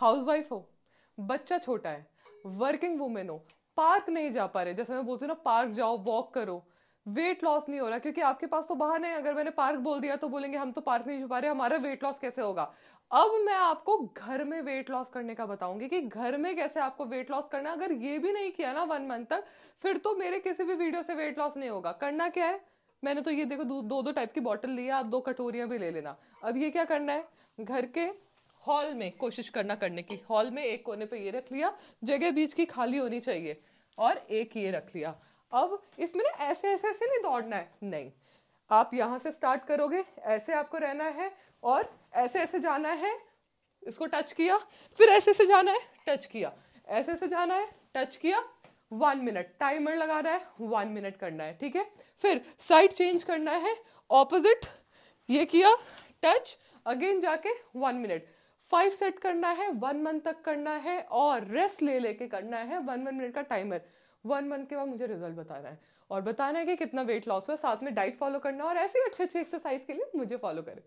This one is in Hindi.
हाउसवाइफ हो बच्चा छोटा है वर्किंग वुमेन हो पार्क नहीं जा पा रहे जैसे मैं बोलती हूँ ना पार्क जाओ वॉक करो वेट लॉस नहीं हो रहा क्योंकि आपके पास तो बहाने हैं अगर मैंने पार्क बोल दिया तो बोलेंगे हम तो पार्क नहीं जा पा रहे हमारा वेट लॉस कैसे होगा अब मैं आपको घर में वेट लॉस करने का बताऊंगी कि घर में कैसे आपको वेट लॉस करना अगर ये भी नहीं किया ना वन मंथ तक फिर तो मेरे किसी भी वीडियो से वेट लॉस नहीं होगा करना क्या है मैंने तो ये देखो दो दो टाइप की बॉटल ली है आप दो कटोरियां भी ले लेना अब ये क्या करना है घर के हॉल में कोशिश करना करने की हॉल में एक कोने पे ये रख लिया जगह बीच की खाली होनी चाहिए और एक ये रख लिया अब इसमें ना ऐसे ऐसे ऐसे नहीं दौड़ना है नहीं आप यहाँ से स्टार्ट करोगे ऐसे आपको रहना है और ऐसे ऐसे जाना है इसको टच किया फिर ऐसे ऐसे जाना है टच किया ऐसे ऐसे जाना है टच किया वन मिनट टाइमर लगाना है वन मिनट करना है ठीक है फिर साइड चेंज करना है ऑपोजिट ये किया टच अगेन जाके वन मिनट फाइव सेट करना है वन मंथ तक करना है और रेस्ट ले लेके करना है वन वन मिनट का टाइमर वन मंथ के बाद मुझे रिजल्ट बताना है और बताना है कि कितना वेट लॉस हुआ साथ में डाइट फॉलो करना और ऐसी अच्छी अच्छी एक्सरसाइज के लिए मुझे फॉलो करें